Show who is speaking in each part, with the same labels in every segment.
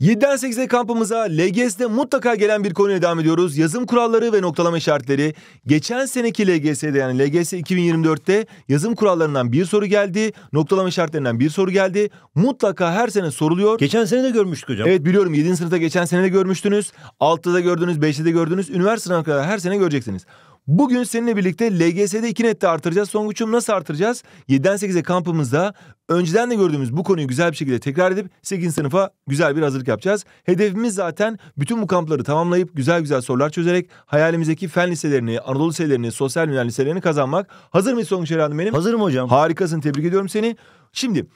Speaker 1: 7'den 8'e kampımıza LGS'de mutlaka gelen bir konuya devam ediyoruz. Yazım kuralları ve noktalama işaretleri. Geçen seneki LGS'de yani LGS 2024'te yazım kurallarından bir soru geldi. Noktalama işaretlerinden bir soru geldi. Mutlaka her sene soruluyor. Geçen sene de görmüştük hocam. Evet biliyorum 7. sınıfta geçen sene de görmüştünüz. 6'da gördünüz, 5'te de gördünüz. Üniversiteden kadar her sene göreceksiniz. Bugün seninle birlikte LGS'de 2 nette artıracağız. Son güçüm nasıl artıracağız? 7'den 8'e kampımızda önceden de gördüğümüz bu konuyu güzel bir şekilde tekrar edip 8. sınıfa güzel bir hazırlık yapacağız. Hedefimiz zaten bütün bu kampları tamamlayıp güzel güzel sorular çözerek hayalimizdeki fen liselerini, Anadolu liselerini, sosyal bilimler liselerini kazanmak. Hazır mısın Songüç Erhan benim? Hazırım hocam. Harikasın tebrik ediyorum seni. Şimdi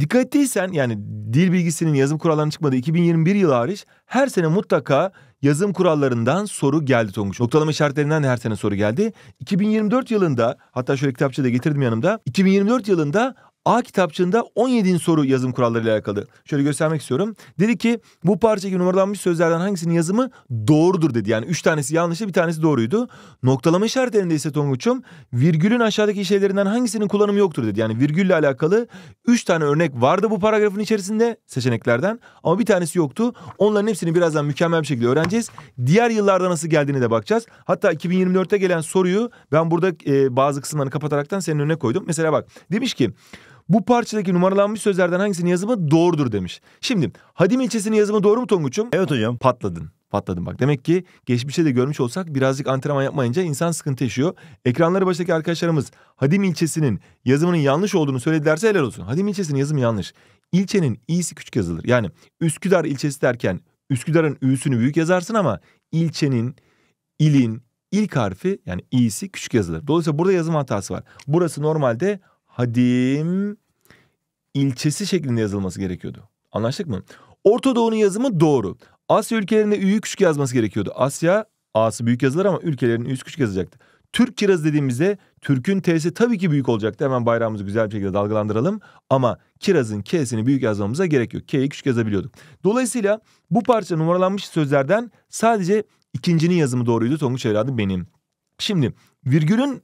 Speaker 1: dikkatliysen yani dil bilgisinin yazım kurallarının çıkmadığı 2021 yılı hariç her sene mutlaka yazım kurallarından soru geldi Tonguç. Noktalama işaretlerinden her sene soru geldi. 2024 yılında hatta şöyle kitapçıda getirdim yanımda. 2024 yılında A kitapçığında 17. soru yazım kurallarıyla alakalı. Şöyle göstermek istiyorum. Dedi ki bu parçadaki numaralanmış sözlerden hangisinin yazımı doğrudur dedi. Yani üç tanesi yanlıştı bir tanesi doğruydu. Noktalama işaretlerinde ise Tonguç'um virgülün aşağıdaki şeylerinden hangisinin kullanımı yoktur dedi. Yani virgülle alakalı üç tane örnek vardı bu paragrafın içerisinde seçeneklerden ama bir tanesi yoktu. Onların hepsini birazdan mükemmel bir şekilde öğreneceğiz. Diğer yıllarda nasıl geldiğini de bakacağız. Hatta 2024'te gelen soruyu ben burada e, bazı kısımlarını kapataraktan senin önüne koydum. Mesela bak demiş ki bu parçadaki numaralanmış sözlerden hangisinin yazımı doğrudur demiş. Şimdi Hadim ilçesinin yazımı doğru mu Tonguç'um? Evet hocam. Patladın. Patladım bak. Demek ki geçmişte de görmüş olsak birazcık antrenman yapmayınca insan sıkıntı yaşıyor. Ekranları baştaki arkadaşlarımız Hadim ilçesinin yazımının yanlış olduğunu söyledilerse helal olsun. Hadim ilçesinin yazımı yanlış. İlçenin i'si küçük yazılır. Yani Üsküdar ilçesi derken Üsküdar'ın ü'sünü büyük yazarsın ama ilçenin, ilin ilk harfi yani i'si küçük yazılır. Dolayısıyla burada yazım hatası var. Burası normalde Hadim ilçesi şeklinde yazılması gerekiyordu. Anlaştık mı? Orta Doğu'nun yazımı doğru. Asya ülkelerinde üyü küçük yazması gerekiyordu. Asya A'sı büyük yazılır ama ülkelerin üyüsü küçük yazacaktı. Türk kirazı dediğimizde Türk'ün T'si tabii ki büyük olacaktı. Hemen bayrağımızı güzel bir şekilde dalgalandıralım. Ama kirazın K'sini büyük yazmamıza gerek yok. K'yi küçük yazabiliyorduk. Dolayısıyla bu parça numaralanmış sözlerden sadece ikincinin yazımı doğruydu. Tonguç evladı benim. Şimdi virgülün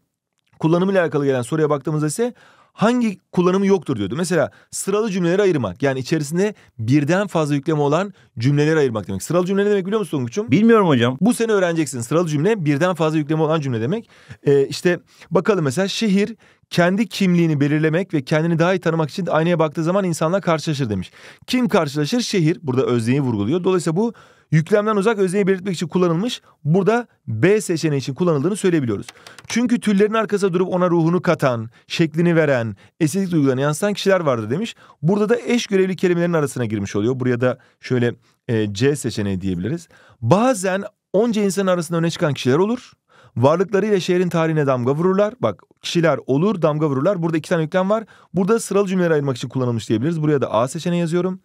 Speaker 1: kullanımı ile alakalı gelen soruya baktığımızda ise hangi kullanımı yoktur diyordu. Mesela sıralı cümleleri ayırmak. Yani içerisinde birden fazla yükleme olan cümleleri ayırmak demek. Sıralı cümle ne demek biliyor musun Tonguç'um? Bilmiyorum hocam. Bu sene öğreneceksin. Sıralı cümle birden fazla yükleme olan cümle demek. Ee, işte bakalım mesela şehir kendi kimliğini belirlemek ve kendini daha iyi tanımak için aynaya baktığı zaman insanla karşılaşır demiş. Kim karşılaşır? Şehir. Burada özneyi vurguluyor. Dolayısıyla bu yüklemden uzak özneyi belirtmek için kullanılmış. Burada B seçeneği için kullanıldığını söyleyebiliyoruz. Çünkü tüllerin arkasında durup ona ruhunu katan, şeklini veren, estetik duygularını yansıtan kişiler vardı demiş. Burada da eş görevli kelimelerin arasına girmiş oluyor. Buraya da şöyle e, C seçeneği diyebiliriz. Bazen onca insan arasında öne çıkan kişiler olur. Varlıklarıyla şehrin tarihine damga vururlar. Bak kişiler olur damga vururlar. Burada iki tane yüklem var. Burada sıralı cümleleri ayırmak için kullanılmış diyebiliriz. Buraya da A seçeneği yazıyorum.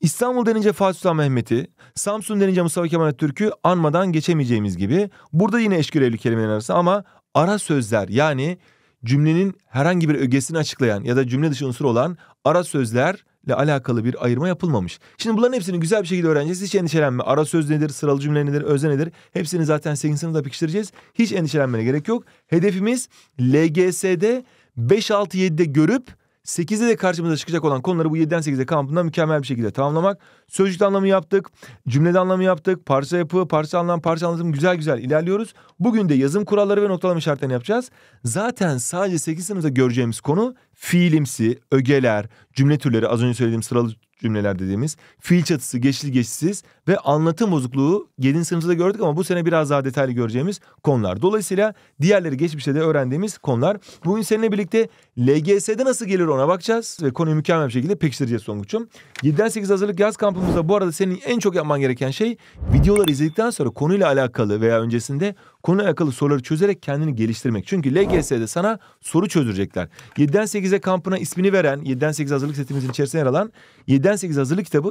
Speaker 1: İstanbul denince Fatih Sultan Mehmet'i, Samsun denince Mustafa Kemal Atatürk'ü anmadan geçemeyeceğimiz gibi. Burada yine eşkürevli kelimeler arası ama ara sözler yani cümlenin herhangi bir ögesini açıklayan ya da cümle dışı unsur olan ara sözler ile alakalı bir ayırma yapılmamış. Şimdi bunların hepsini güzel bir şekilde öğreneceğiz. Hiç endişelenme. Ara söz nedir, sıralı cümle nedir, özne nedir? Hepsini zaten 8. sınıfta pekiştireceğiz. Hiç endişelenmene gerek yok. Hedefimiz LGS'de 5-6-7'de görüp 8'e de karşımıza çıkacak olan konuları bu 7'den 8'e kampında mükemmel bir şekilde tamamlamak. Sözcük anlamı yaptık, cümlede anlamı yaptık, parça yapı, parça anlam, parça anlatım güzel güzel ilerliyoruz. Bugün de yazım kuralları ve noktalama işaretlerini yapacağız. Zaten sadece 8 sınıfta göreceğimiz konu fiilimsi, ögeler, cümle türleri az önce söylediğim sıralı cümleler dediğimiz. Fiil çatısı geçli geçsiz ve anlatım bozukluğu 7. sınıfta da gördük ama bu sene biraz daha detaylı göreceğimiz konular. Dolayısıyla diğerleri geçmişte de öğrendiğimiz konular. Bugün seninle birlikte LGS'de nasıl gelir ona bakacağız ve konuyu mükemmel bir şekilde pekiştireceğiz Songuç'um. 7'den 8 hazırlık yaz kampımızda bu arada senin en çok yapman gereken şey videoları izledikten sonra konuyla alakalı veya öncesinde konuyla alakalı soruları çözerek kendini geliştirmek. Çünkü LGS'de sana soru çözecekler. 7'den 8'e kampına ismini veren, 7'den 8 hazırlık setimizin içerisinde yer alan 7'den 8 hazırlık kitabı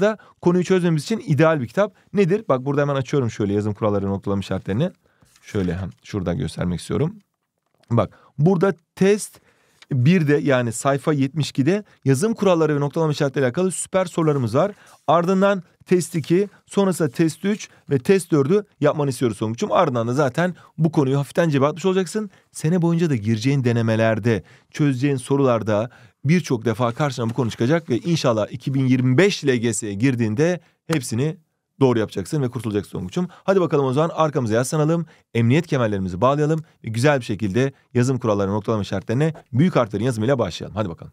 Speaker 1: da konuyu çözmemiz için ideal bir kitap. Nedir? Bak burada hemen açıyorum şöyle yazım kuralları noktalama şartlarını. Şöyle hem şuradan göstermek istiyorum. Bak burada test bir de yani sayfa 72'de yazım kuralları ve noktalama işaretleriyle alakalı süper sorularımız var. Ardından test 2, sonrasında test 3 ve test 4'ü yapmanı istiyoruz Songuç'um. Ardından da zaten bu konuyu hafiften cebe atmış olacaksın. Sene boyunca da gireceğin denemelerde, çözeceğin sorularda birçok defa karşına bu konu çıkacak ve inşallah 2025 LGS'ye girdiğinde hepsini doğru yapacaksın ve kurtulacaksın Songuç'um. Hadi bakalım o zaman arkamıza yaslanalım, emniyet kemerlerimizi bağlayalım ve güzel bir şekilde yazım kuralları noktalama şartlarını büyük harflerin yazımıyla başlayalım. Hadi bakalım.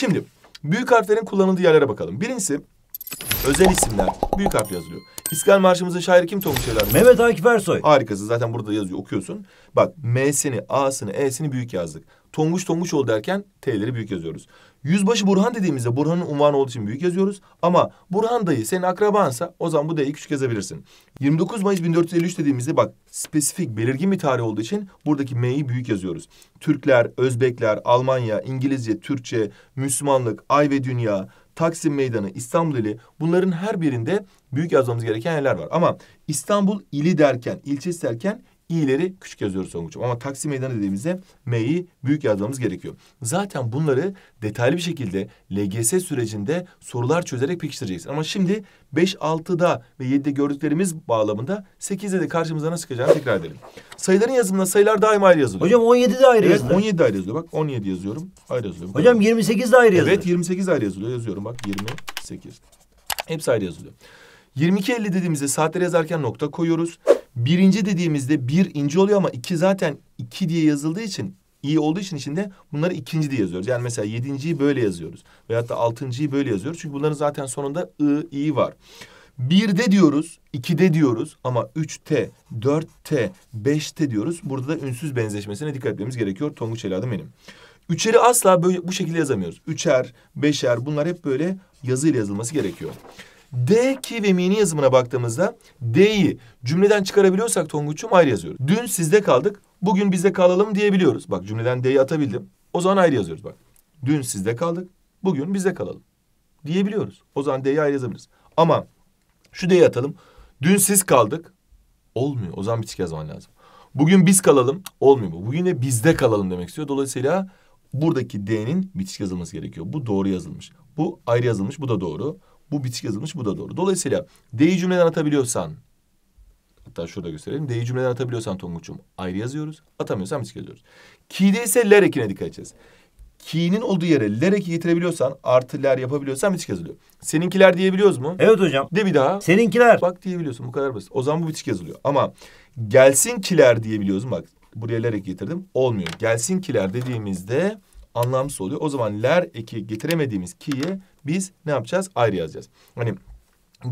Speaker 1: Şimdi büyük harflerin kullanıldığı yerlere bakalım. Birincisi özel isimler büyük harfle yazılıyor. İstiklal Marşımızın şairi kim Tovuz Şener? Mehmet Akif Ersoy. Harikası zaten burada yazıyor okuyorsun. Bak M'sini, A'sını, E'sini büyük yazdık. Tonguç Tonguç ol derken T'leri büyük yazıyoruz. Yüzbaşı Burhan dediğimizde Burhan'ın unvanı olduğu için büyük yazıyoruz. Ama Burhan dayı senin akrabansa o zaman bu D'yi küçük yazabilirsin. 29 Mayıs 1453 dediğimizde bak spesifik belirgin bir tarih olduğu için buradaki M'yi büyük yazıyoruz. Türkler, Özbekler, Almanya, İngilizce, Türkçe, Müslümanlık, Ay ve Dünya, Taksim Meydanı, İstanbul ili bunların her birinde büyük yazmamız gereken yerler var. Ama İstanbul ili derken, ilçesi derken i'leri küçük yazıyoruz Songuç'um. Ama taksim meydanı dediğimizde m'yi büyük yazmamız gerekiyor. Zaten bunları detaylı bir şekilde LGS sürecinde sorular çözerek pekiştireceğiz. Ama şimdi 5, 6'da ve 7'de gördüklerimiz bağlamında 8'de de karşımıza nasıl çıkacağını tekrar edelim. Sayıların yazımında sayılar daima ayrı yazılıyor. Hocam 17 de ayrı evet, yazılıyor. 17 de ayrı yazılıyor. Bak 17 yazıyorum. Ayrı yazılıyor. Hocam 28 de ayrı yazılıyor. Evet 28 ayrı yazılıyor. Yazıyorum bak 28. Hepsi ayrı yazılıyor. 22.50 dediğimizde saatleri yazarken nokta koyuyoruz. Birinci dediğimizde bir inci oluyor ama iki zaten iki diye yazıldığı için iyi olduğu için içinde bunları ikinci diye yazıyoruz. Yani mesela yedinciyi böyle yazıyoruz. Veyahut da altıncıyı böyle yazıyoruz. Çünkü bunların zaten sonunda ı, i var. Bir de diyoruz, iki de diyoruz ama üçte, dörtte, beşte diyoruz. Burada da ünsüz benzeşmesine dikkat etmemiz gerekiyor. Tonguç evladım benim. Üçeri asla böyle bu şekilde yazamıyoruz. Üçer, beşer bunlar hep böyle yazıyla yazılması gerekiyor. D, ki ve mini yazımına baktığımızda D'yi cümleden çıkarabiliyorsak Tonguç'um ayrı yazıyoruz. Dün sizde kaldık, bugün bizde kalalım diyebiliyoruz. Bak cümleden D'yi atabildim. O zaman ayrı yazıyoruz bak. Dün sizde kaldık, bugün bizde kalalım diyebiliyoruz. O zaman D'yi ayrı yazabiliriz. Ama şu D'yi atalım. Dün siz kaldık. Olmuyor. O zaman bitik yazman lazım. Bugün biz kalalım. Olmuyor bu. Bugün de bizde kalalım demek istiyor. Dolayısıyla buradaki D'nin bitişik yazılması gerekiyor. Bu doğru yazılmış. Bu ayrı yazılmış. Bu da doğru. Bu bitik yazılmış bu da doğru. Dolayısıyla D'yi cümleden atabiliyorsan hatta şurada gösterelim. D'yi cümleden atabiliyorsan Tonguç'um ayrı yazıyoruz. Atamıyorsan bitik yazıyoruz. Ki'de ise ler ekine dikkat edeceğiz. Ki'nin olduğu yere ler eki getirebiliyorsan artı yapabiliyorsan bitik yazılıyor. Seninkiler diyebiliyoruz mu? Evet hocam. De bir daha. Seninkiler. Bak diyebiliyorsun bu kadar basit. O zaman bu bitik yazılıyor. Ama gelsinkiler diyebiliyoruz mu? Bak buraya ler eki getirdim. Olmuyor. Gelsinkiler dediğimizde anlamsız oluyor. O zaman ler eki getiremediğimiz ki'ye biz ne yapacağız? Ayrı yazacağız. Hani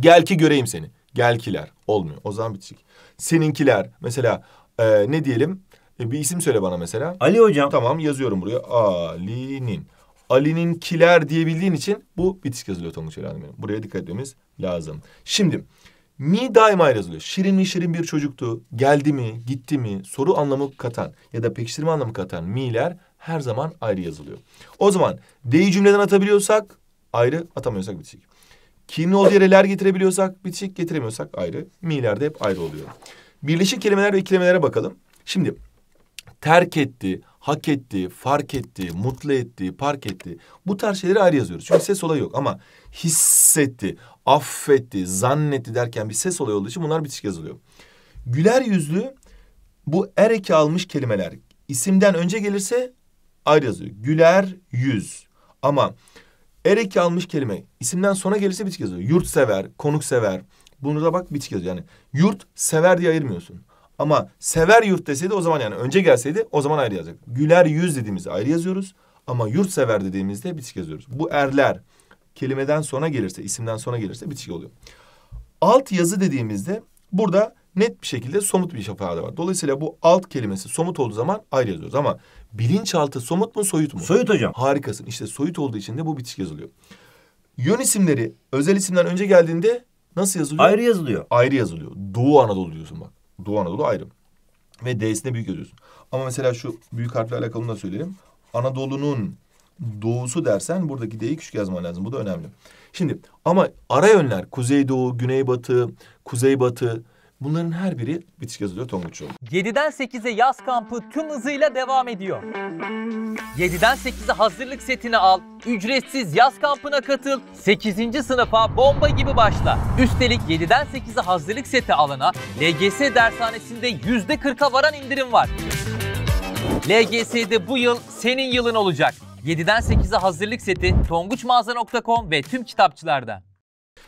Speaker 1: gel ki göreyim seni. Gel kiler olmuyor. O zaman bitecek. Seninkiler mesela e, ne diyelim? E, bir isim söyle bana mesela. Ali hocam. Tamam yazıyorum buraya. Ali'nin. Ali'nin kiler diyebildiğin için bu bitişik yazılıyor tanımlı şeylerden Buraya dikkat etmemiz lazım. Şimdi mi daima yazılıyor. Şirin mi şirin bir çocuktu. Geldi mi, gitti mi soru anlamı katan ya da pekiştirme anlamı katan mi'ler her zaman ayrı yazılıyor. O zaman D'yi cümleden atabiliyorsak ayrı atamıyorsak bitişik. Ki'nin olduğu yere ler getirebiliyorsak bitişik getiremiyorsak ayrı. Mi'ler de hep ayrı oluyor. Birleşik kelimeler ve kelimelere bakalım. Şimdi terk etti, hak etti, fark etti, mutlu etti, park etti. Bu tarz şeyleri ayrı yazıyoruz. Çünkü ses olayı yok ama hissetti, affetti, zannetti derken bir ses olayı olduğu için bunlar bitişik yazılıyor. Güler yüzlü bu er eki almış kelimeler. isimden önce gelirse ayrı yazıyor. Güler yüz. Ama ereki almış kelime isimden sonra gelirse bitik yazıyor. konuk sever. Bunu da bak bitik yazıyor. Yani yurt sever diye ayırmıyorsun. Ama sever yurt deseydi o zaman yani önce gelseydi o zaman ayrı yazacak. Güler yüz dediğimizde ayrı yazıyoruz. Ama yurt sever dediğimizde bitik yazıyoruz. Bu erler kelimeden sonra gelirse, isimden sonra gelirse bitik oluyor. Alt yazı dediğimizde burada net bir şekilde somut bir ifade var. Dolayısıyla bu alt kelimesi somut olduğu zaman ayrı yazıyoruz ama bilinçaltı somut mu soyut mu? Soyut hocam. Harikasın. İşte soyut olduğu için de bu bitişik yazılıyor. Yön isimleri özel isimden önce geldiğinde nasıl yazılıyor? Ayrı yazılıyor. Ayrı yazılıyor. Doğu Anadolu diyorsun bak. Doğu Anadolu ayrı. Ve D'sine büyük yazıyorsun. Ama mesela şu büyük harfle alakalı da söyleyelim. Anadolu'nun doğusu dersen buradaki D'yi küçük yazman lazım. Bu da önemli. Şimdi ama ara yönler kuzeydoğu, güneybatı, kuzeybatı, Bunların her biri bitişik yazılıyor Tonguçoğlu. 7'den 8'e yaz kampı tüm hızıyla devam ediyor. 7'den 8'e hazırlık setini al, ücretsiz yaz kampına katıl, 8. sınıfa bomba gibi başla. Üstelik 7'den 8'e hazırlık seti alana LGS dershanesinde %40'a varan indirim var. LGS'de bu yıl senin yılın olacak. 7'den 8'e hazırlık seti tonguçmağaza.com ve tüm kitapçılarda.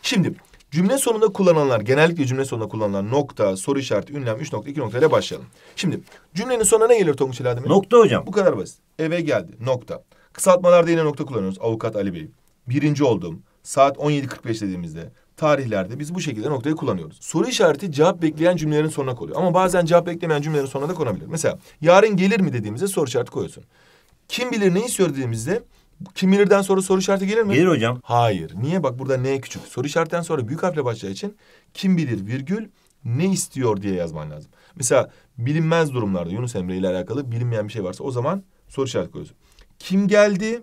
Speaker 1: Şimdi Cümle sonunda kullanılanlar, genellikle cümle sonunda kullanılan nokta, soru işareti, ünlem, üç nokta, iki nokta ile başlayalım. Şimdi cümlenin sonuna ne gelir Tonguç Eladim? Nokta hocam. Bu kadar basit. Eve geldi, nokta. Kısaltmalarda yine nokta kullanıyoruz. Avukat Ali Bey. Birinci oldum. Saat 17.45 dediğimizde tarihlerde biz bu şekilde noktayı kullanıyoruz. Soru işareti cevap bekleyen cümlelerin sonuna konuyor. Ama bazen cevap beklemeyen cümlelerin sonuna da konabilir. Mesela yarın gelir mi dediğimizde soru işareti koyuyorsun. Kim bilir ne istiyor dediğimizde kim bilirden sonra soru işareti gelir mi? Gelir hocam. Hayır. Niye? Bak burada ne küçük. Soru işaretten sonra büyük harfle başlayacağı için kim bilir virgül ne istiyor diye yazman lazım. Mesela bilinmez durumlarda Yunus Emre ile alakalı bilinmeyen bir şey varsa o zaman soru işareti koyuyorsun. Kim geldi?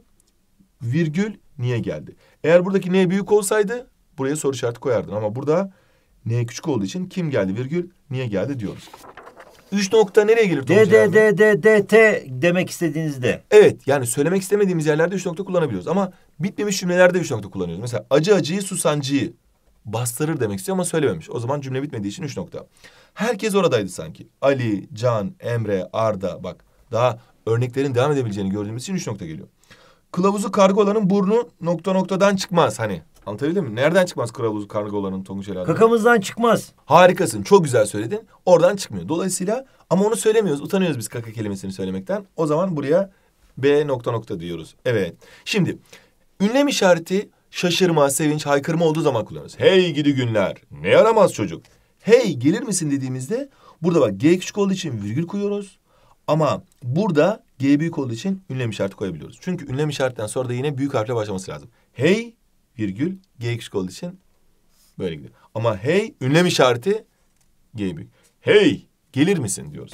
Speaker 1: Virgül niye geldi? Eğer buradaki ne büyük olsaydı buraya soru işareti koyardın ama burada ne küçük olduğu için kim geldi virgül niye geldi diyoruz. 3 nokta nereye gelir? D, D, D, D, D, T demek istediğinizde. Evet yani söylemek istemediğimiz yerlerde üç nokta kullanabiliyoruz. Ama bitmemiş cümlelerde üç nokta kullanıyoruz. Mesela acı acıyı susancıyı bastırır demek istiyor ama söylememiş. O zaman cümle bitmediği için üç nokta. Herkes oradaydı sanki. Ali, Can, Emre, Arda bak daha örneklerin devam edebileceğini gördüğümüz için üç nokta geliyor. Kılavuzu kargolanın burnu nokta noktadan çıkmaz hani. Anlatabildim mi? Nereden çıkmaz kral kargoların Tonguç herhalde? Kakamızdan çıkmaz. Harikasın. Çok güzel söyledin. Oradan çıkmıyor. Dolayısıyla ama onu söylemiyoruz. Utanıyoruz biz kaka kelimesini söylemekten. O zaman buraya B nokta nokta diyoruz. Evet. Şimdi ünlem işareti şaşırma, sevinç, haykırma olduğu zaman kullanırız. Hey gidi günler. Ne yaramaz çocuk. Hey gelir misin dediğimizde burada bak G küçük olduğu için virgül koyuyoruz. Ama burada G büyük olduğu için ünlem işareti koyabiliyoruz. Çünkü ünlem işaretinden sonra da yine büyük harfle başlaması lazım. Hey virgül g küçük için böyle gidiyor. Ama hey ünlem işareti g büyük. Hey gelir misin diyoruz.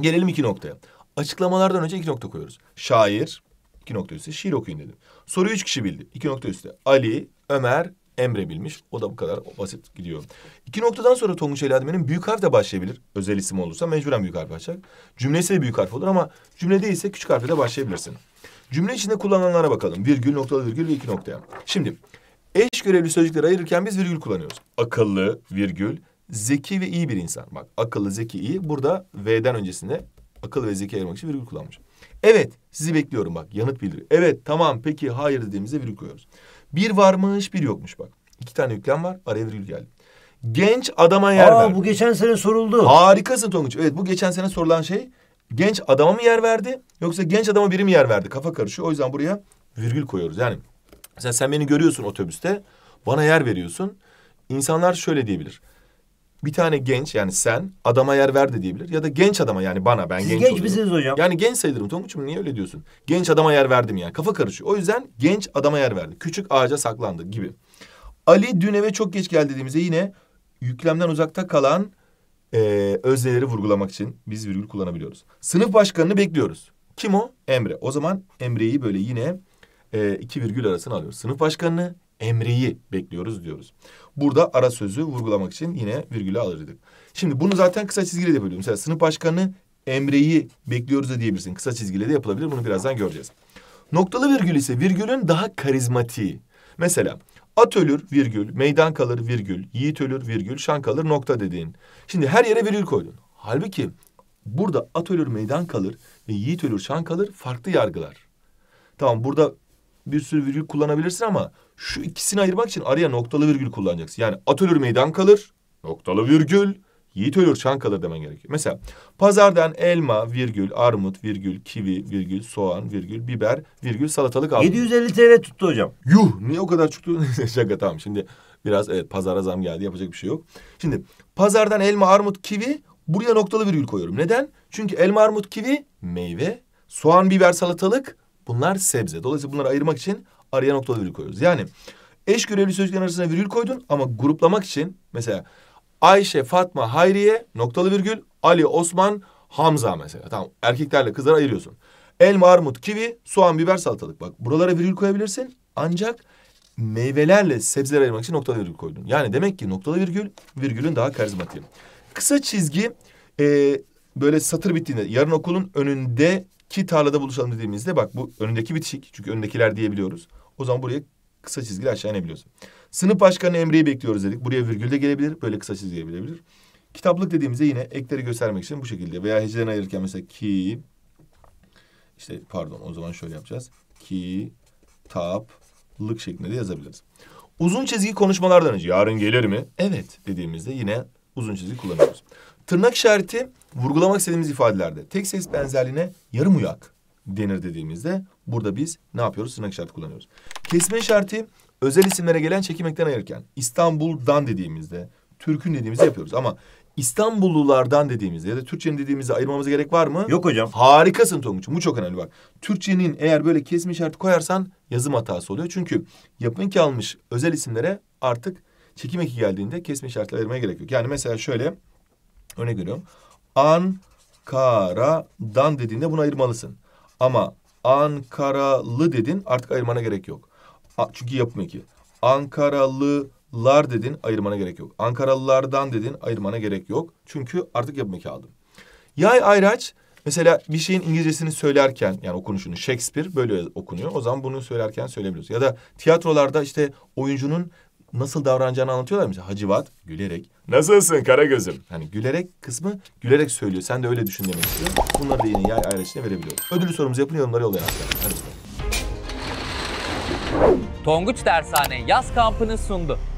Speaker 1: Gelelim iki noktaya. Açıklamalardan önce iki nokta koyuyoruz. Şair, iki nokta üstü şiir okuyun dedim. Soru üç kişi bildi. İki nokta üstü. Ali, Ömer, Emre bilmiş. O da bu kadar basit gidiyor. İki noktadan sonra Tonguç Eladime'nin büyük harfle başlayabilir. Özel isim olursa mecburen büyük harf başlar. Cümlesi de büyük harf olur ama cümlede ise küçük harfle de başlayabilirsin. Cümle içinde kullanılanlara bakalım. Virgül, noktalı virgül ve iki noktaya. Şimdi eş görevli sözcükleri ayırırken biz virgül kullanıyoruz. Akıllı, virgül, zeki ve iyi bir insan. Bak akıllı, zeki, iyi. Burada V'den öncesinde akıl ve zeki ayırmak için virgül kullanmış. Evet, sizi bekliyorum bak. Yanıt bildir. Evet, tamam, peki, hayır dediğimizde virgül koyuyoruz. Bir varmış, bir yokmuş bak. İki tane yüklem var, araya virgül geldi. Genç adama yer Aa, verdi. bu geçen sene soruldu. Harikasın Tonguç. Evet, bu geçen sene sorulan şey genç adama mı yer verdi yoksa genç adama biri mi yer verdi? Kafa karışıyor. O yüzden buraya virgül koyuyoruz. Yani mesela sen beni görüyorsun otobüste, bana yer veriyorsun. İnsanlar şöyle diyebilir bir tane genç yani sen adama yer ver de diyebilir. Ya da genç adama yani bana ben Siz genç, genç misiniz hocam? Yani genç sayılırım Tonguç'um niye öyle diyorsun? Genç adama yer verdim yani kafa karışıyor. O yüzden genç adama yer verdi. Küçük ağaca saklandı gibi. Ali dün eve çok geç geldi dediğimizde yine yüklemden uzakta kalan e, özneleri vurgulamak için biz virgül kullanabiliyoruz. Sınıf başkanını bekliyoruz. Kim o? Emre. O zaman Emre'yi böyle yine e, iki virgül arasına alıyoruz. Sınıf başkanını emreyi bekliyoruz diyoruz. Burada ara sözü vurgulamak için yine virgülü alırdık. Şimdi bunu zaten kısa çizgiyle de yapabiliyorum. Mesela sınıf başkanı emreyi bekliyoruz da diyebilirsin. Kısa çizgiyle de yapılabilir. Bunu birazdan göreceğiz. Noktalı virgül ise virgülün daha karizmatiği. Mesela at ölür virgül, meydan kalır virgül, yiğit ölür virgül, şan kalır nokta dediğin. Şimdi her yere virgül koydun. Halbuki burada at ölür meydan kalır ve yiğit ölür şan kalır farklı yargılar. Tamam burada bir sürü virgül kullanabilirsin ama şu ikisini ayırmak için araya noktalı virgül kullanacaksın. Yani Atölür meydan kalır, noktalı virgül, Yiğit ölür çan kalır demen gerekiyor. Mesela pazardan elma, virgül, armut, virgül, kivi, virgül, soğan, virgül, biber, virgül, salatalık aldım. 750 TL tuttu hocam. Yuh niye o kadar çıktı Şaka tamam şimdi biraz evet pazara zam geldi yapacak bir şey yok. Şimdi pazardan elma, armut, kivi buraya noktalı virgül koyuyorum. Neden? Çünkü elma, armut, kivi meyve, soğan, biber, salatalık Bunlar sebze. Dolayısıyla bunları ayırmak için araya noktalı virgül koyuyoruz. Yani eş görevli sözcükler arasına virgül koydun ama gruplamak için mesela Ayşe, Fatma, Hayriye, noktalı virgül, Ali, Osman, Hamza mesela. Tamam erkeklerle kızları ayırıyorsun. Elma, armut, kivi, soğan, biber, salatalık. Bak buralara virgül koyabilirsin ancak meyvelerle sebzeleri ayırmak için noktalı virgül koydun. Yani demek ki noktalı virgül virgülün daha karizmatiği. Kısa çizgi e, böyle satır bittiğinde yarın okulun önünde ki tarlada buluşalım dediğimizde bak bu önündeki bitişik. Çünkü önündekiler diyebiliyoruz. O zaman buraya kısa çizgili aşağı inebiliyoruz. Sınıf başkanı emriyi bekliyoruz dedik. Buraya virgül de gelebilir. Böyle kısa çizgi gelebilir. Kitaplık dediğimizde yine ekleri göstermek için bu şekilde. Veya hecelerini ayırırken mesela ki... işte pardon o zaman şöyle yapacağız. Ki taplık şeklinde de yazabiliriz. Uzun çizgi konuşmalardan önce yarın gelir mi? Evet dediğimizde yine uzun çizgi kullanıyoruz. Tırnak işareti vurgulamak istediğimiz ifadelerde tek ses benzerliğine yarım uyak denir dediğimizde burada biz ne yapıyoruz? Tırnak işareti kullanıyoruz. Kesme işareti özel isimlere gelen çekimekten ayırırken İstanbul'dan dediğimizde, Türk'ün dediğimizde yapıyoruz ama İstanbullulardan dediğimizde ya da Türkçenin dediğimizde ayırmamıza gerek var mı? Yok hocam. Harikasın Tonguç'um. Bu çok önemli bak. Türkçenin eğer böyle kesme işareti koyarsan yazım hatası oluyor. Çünkü yapım ki almış özel isimlere artık çekim eki geldiğinde kesme işaretleri ayırmaya gerek yok. Yani mesela şöyle Örnek veriyorum. Ankara'dan dediğinde bunu ayırmalısın. Ama Ankaralı dedin artık ayırmana gerek yok. Çünkü yapım ki. Ankaralılar dedin ayırmana gerek yok. Ankaralılardan dedin ayırmana gerek yok. Çünkü artık yapım iki aldım. Yay ayraç mesela bir şeyin İngilizcesini söylerken yani okunuşunu Shakespeare böyle okunuyor. O zaman bunu söylerken söyleyebiliyoruz. Ya da tiyatrolarda işte oyuncunun nasıl davranacağını anlatıyorlar mesela Hacivat gülerek. Nasılsın kara gözüm? Hani gülerek kısmı gülerek söylüyor. Sen de öyle düşün demek istiyor. Bunları da yine yay ayrıçına verebiliyoruz. Ödülü sorumuzu yapın yorumları yollayın arkadaşlar. Hadi bakalım. Tonguç Dershane yaz kampını sundu.